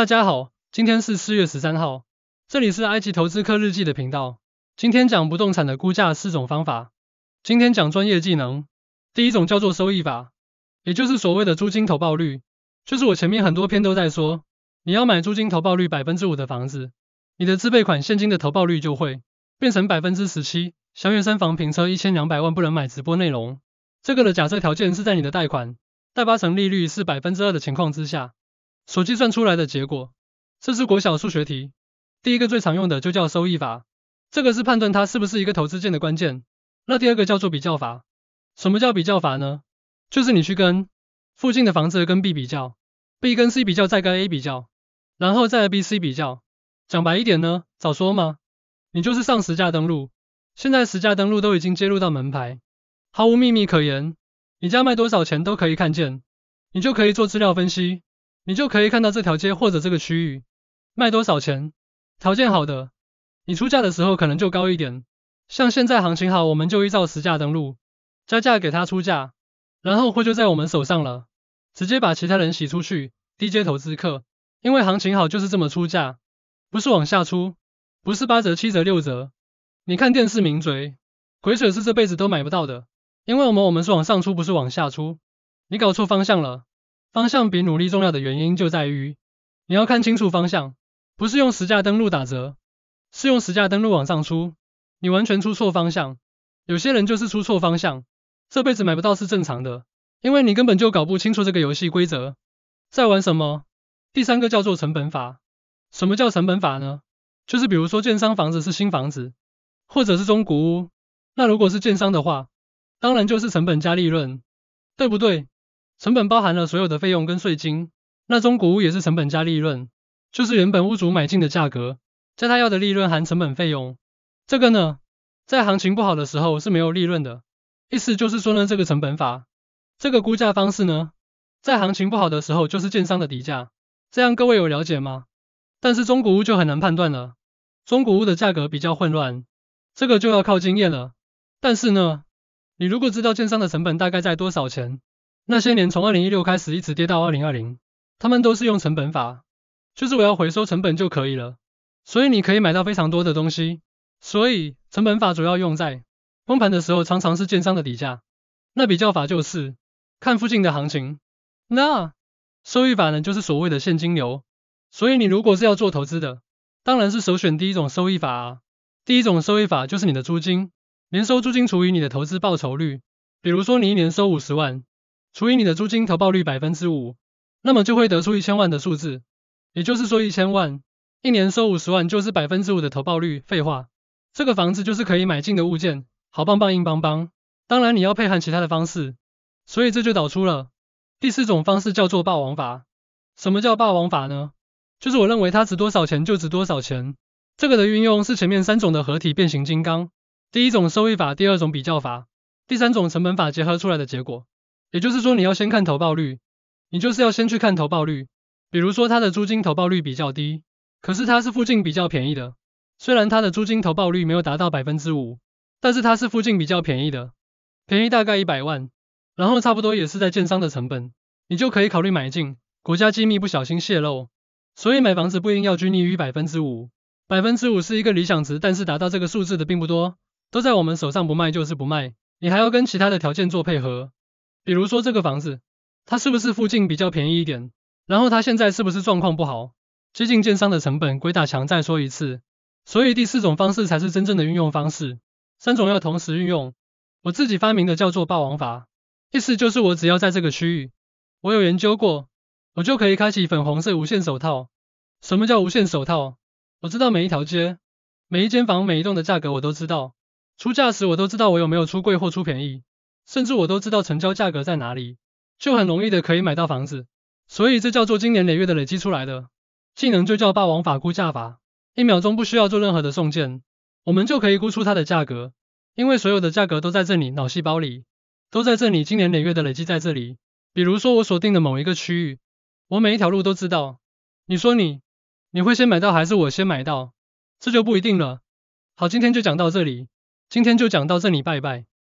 大家好，今天是四月十三号，这里是埃及投资客日记的频道。今天讲不动产的估价四种方法。今天讲专业技能，第一种叫做收益法，也就是所谓的租金投报率，就是我前面很多篇都在说，你要买租金投报率百分之五的房子，你的自备款现金的投报率就会变成百分之十七。祥月山房平车一千两百万不能买直播内容，这个的假设条件是在你的贷款贷八成利率是百分之二的情况之下。所计算出来的结果，这是国小数学题。第一个最常用的就叫收益法，这个是判断它是不是一个投资件的关键。那第二个叫做比较法。什么叫比较法呢？就是你去跟附近的房子跟 B 比较，B 跟 C 比较，再跟 A 比较，然后再 B、C 比较。讲白一点呢，早说嘛，你就是上实价登录。现在实价登录都已经接入到门牌，毫无秘密可言。你家卖多少钱都可以看见，你就可以做资料分析。你就可以看到这条街或者这个区域卖多少钱，条件好的，你出价的时候可能就高一点。像现在行情好，我们就依照实价登录，加价给他出价，然后货就在我们手上了，直接把其他人洗出去。低阶投资客，因为行情好就是这么出价，不是往下出，不是八折、七折、六折。你看电视名嘴，鬼水是这辈子都买不到的，因为我们我们是往上出，不是往下出，你搞错方向了。方向比努力重要的原因就在于，你要看清楚方向，不是用实价登录打折，是用实价登录往上出，你完全出错方向。有些人就是出错方向，这辈子买不到是正常的，因为你根本就搞不清楚这个游戏规则，在玩什么。第三个叫做成本法，什么叫成本法呢？就是比如说建商房子是新房子，或者是中古屋，那如果是建商的话，当然就是成本加利润，对不对？成本包含了所有的费用跟税金，那中古屋也是成本加利润，就是原本屋主买进的价格，加他要的利润含成本费用。这个呢，在行情不好的时候是没有利润的，意思就是说呢，这个成本法，这个估价方式呢，在行情不好的时候就是建商的底价。这样各位有了解吗？但是中古屋就很难判断了，中古屋的价格比较混乱，这个就要靠经验了。但是呢，你如果知道建商的成本大概在多少钱？那些年从二零一六开始一直跌到二零二零，他们都是用成本法，就是我要回收成本就可以了，所以你可以买到非常多的东西。所以成本法主要用在崩盘的时候，常常是建商的底价。那比较法就是看附近的行情。那收益法呢，就是所谓的现金流。所以你如果是要做投资的，当然是首选第一种收益法啊。第一种收益法就是你的租金，年收租金除以你的投资报酬率，比如说你一年收五十万。除以你的租金投报率百分之五，那么就会得出一千万的数字，也就是说一千万一年收五十万就是百分之五的投报率。废话，这个房子就是可以买进的物件，好棒棒硬邦邦。当然你要配合其他的方式，所以这就导出了第四种方式叫做霸王法。什么叫霸王法呢？就是我认为它值多少钱就值多少钱。这个的运用是前面三种的合体变形金刚，第一种收益法，第二种比较法，第三种成本法结合出来的结果。也就是说，你要先看投报率，你就是要先去看投报率。比如说，它的租金投报率比较低，可是它是附近比较便宜的。虽然它的租金投报率没有达到百分之五，但是它是附近比较便宜的，便宜大概一百万，然后差不多也是在建商的成本，你就可以考虑买进。国家机密不小心泄露，所以买房子不一定要拘泥于百分之五，百分之五是一个理想值，但是达到这个数字的并不多，都在我们手上不卖就是不卖，你还要跟其他的条件做配合。比如说这个房子，它是不是附近比较便宜一点？然后它现在是不是状况不好，接近建商的成本？鬼打墙，再说一次。所以第四种方式才是真正的运用方式，三种要同时运用。我自己发明的叫做霸王法，意思就是我只要在这个区域，我有研究过，我就可以开启粉红色无限手套。什么叫无限手套？我知道每一条街、每一间房、每一栋的价格我都知道，出价时我都知道我有没有出贵或出便宜。甚至我都知道成交价格在哪里，就很容易的可以买到房子。所以这叫做经年累月的累积出来的技能，就叫霸王法估价法。一秒钟不需要做任何的送件，我们就可以估出它的价格。因为所有的价格都在这里，脑细胞里都在这里，经年累月的累积在这里。比如说我锁定的某一个区域，我每一条路都知道。你说你你会先买到还是我先买到？这就不一定了。好，今天就讲到这里，今天就讲到这里，拜拜。